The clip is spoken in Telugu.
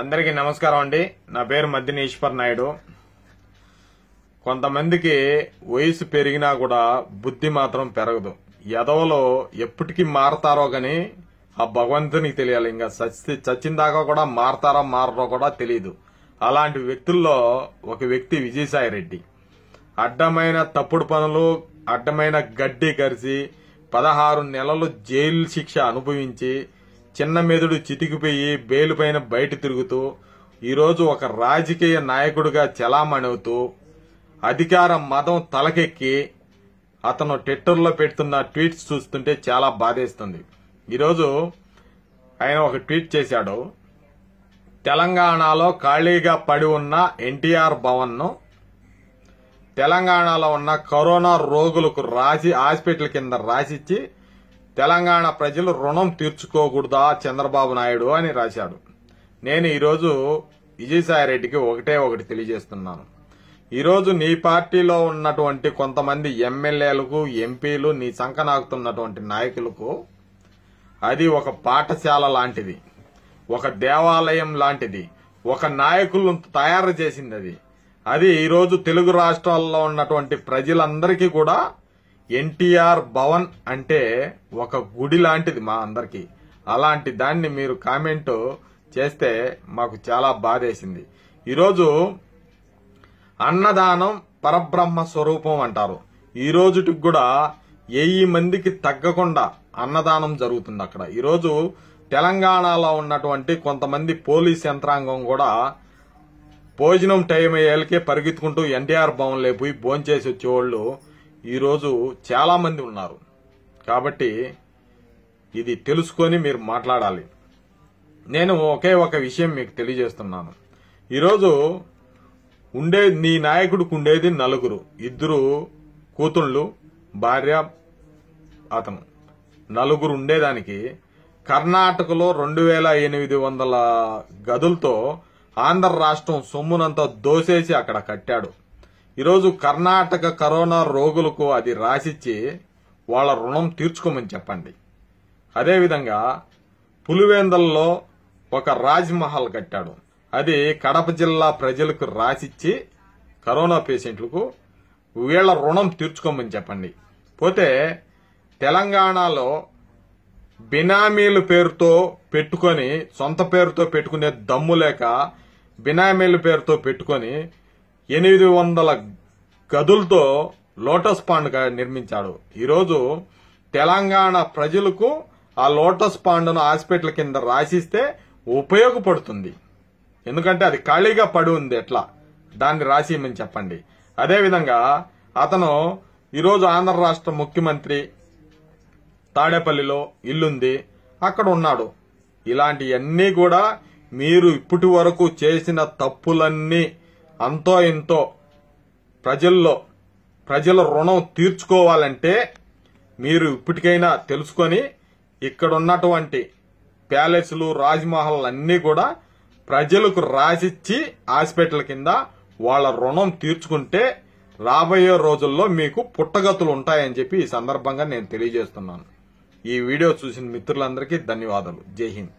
అందరికీ నమస్కారం అండి నా పేరు మద్దిని ఈశ్వర్ నాయుడు కొంతమందికి వయసు పెరిగినా కూడా బుద్ధి మాత్రం పెరగదు ఎదవలో ఎప్పటికీ మారతారో కానీ ఆ భగవంతునికి తెలియాలి ఇంకా చచ్చి చచ్చిన దాకా కూడా మారతారో మారరో కూడా తెలియదు అలాంటి వ్యక్తుల్లో ఒక వ్యక్తి విజయసాయి రెడ్డి అడ్డమైన తప్పుడు పనులు అడ్డమైన గడ్డి కరిచి పదహారు నెలలు జైలు శిక్ష అనుభవించి చిన్న మెదడు చితికిపోయి బెయిల్పైన బయట తిరుగుతూ ఈరోజు ఒక రాజకీయ నాయకుడిగా చలామణవుతూ అధికార మదం తలకెక్కి అతను ట్విట్టర్లో పెడుతున్న ట్వీట్స్ చూస్తుంటే చాలా బాధేస్తుంది ఈరోజు ఆయన ఒక ట్వీట్ చేశాడు తెలంగాణలో ఖాళీగా పడి ఉన్న ఎన్టీఆర్ భవన్ను తెలంగాణలో ఉన్న కరోనా రోగులకు రాసి హాస్పిటల్ కింద రాసిచ్చి తెలంగాణ ప్రజలు రుణం తీర్చుకోకూడదా చంద్రబాబు నాయుడు అని రాశాడు నేను ఈరోజు విజయసాయిరెడ్డికి ఒకటే ఒకటి తెలియజేస్తున్నాను ఈరోజు నీ పార్టీలో ఉన్నటువంటి కొంతమంది ఎమ్మెల్యేలకు ఎంపీలు నీ నాగుతున్నటువంటి నాయకులకు అది ఒక పాఠశాల లాంటిది ఒక దేవాలయం లాంటిది ఒక నాయకులను తయారు చేసింది అది అది ఈరోజు తెలుగు రాష్ట్రాల్లో ఉన్నటువంటి ప్రజలందరికీ కూడా ఎన్టీఆర్ భవన్ అంటే ఒక గుడి లాంటిది మా అందరికీ అలాంటి దాన్ని మీరు కామెంట్ చేస్తే మాకు చాలా బాధేసింది ఈరోజు అన్నదానం పరబ్రహ్మ స్వరూపం అంటారు ఈ రోజుకి కూడా వెయ్యి మందికి తగ్గకుండా అన్నదానం జరుగుతుంది అక్కడ ఈరోజు తెలంగాణలో ఉన్నటువంటి కొంతమంది పోలీస్ యంత్రాంగం కూడా భోజనం టైం అయ్యేళ్ళకే పరిగెత్తుకుంటూ ఎన్టీఆర్ భవన్లో పోయి భోంచేసి వచ్చేవాళ్ళు ఈరోజు చాలామంది ఉన్నారు కాబట్టి ఇది తెలుసుకొని మీరు మాట్లాడాలి నేను ఒకే ఒక విషయం మీకు తెలియజేస్తున్నాను ఈరోజు ఉండే నీ నాయకుడికి ఉండేది నలుగురు ఇద్దరు కూతుళ్ళు భార్య అతను నలుగురు ఉండేదానికి కర్ణాటకలో రెండు వేల ఎనిమిది వందల గదులతో ఆంధ్ర రాష్ట్రం సొమ్మునంతా దోసేసి అక్కడ కట్టాడు ఈరోజు కర్ణాటక కరోనా రోగులకు అది రాసిచ్చి వాళ్ళ రుణం తీర్చుకోమని చెప్పండి అదేవిధంగా పులివేందల్లో ఒక రాజ్మహల్ కట్టాడు అది కడప జిల్లా ప్రజలకు రాసిచ్చి కరోనా పేషెంట్లకు వీళ్ల రుణం తీర్చుకోమని చెప్పండి పోతే తెలంగాణలో బినామీల పేరుతో పెట్టుకొని సొంత పేరుతో పెట్టుకునే దమ్ము లేక బినామీల పేరుతో పెట్టుకొని ఎనిమిది వందల గదులతో లోటస్ పాండ్ నిర్మించాడు ఈరోజు తెలంగాణ ప్రజలకు ఆ లోటస్ పాండ్ను హాస్పిటల్ కింద రాసిస్తే ఉపయోగపడుతుంది ఎందుకంటే అది ఖాళీగా పడి ఉంది ఎట్లా దాన్ని రాసిమని చెప్పండి అదేవిధంగా అతను ఈరోజు ఆంధ్ర రాష్ట్ర ముఖ్యమంత్రి తాడేపల్లిలో ఇల్లుంది అక్కడ ఉన్నాడు ఇలాంటివన్నీ కూడా మీరు ఇప్పటి వరకు చేసిన తప్పులన్నీ అంతో ఇంతో ప్రజల్లో ప్రజల రుణం తీర్చుకోవాలంటే మీరు ఇప్పటికైనా తెలుసుకొని ఇక్కడ ఉన్నటువంటి ప్యాలెస్లు రాజ్మహల్ అన్నీ కూడా ప్రజలకు రాసిచ్చి హాస్పిటల్ కింద వాళ్ళ రుణం తీర్చుకుంటే రాబోయే రోజుల్లో మీకు పుట్టగతులు ఉంటాయని చెప్పి ఈ సందర్భంగా నేను తెలియజేస్తున్నాను ఈ వీడియో చూసిన మిత్రులందరికీ ధన్యవాదాలు జై హింద్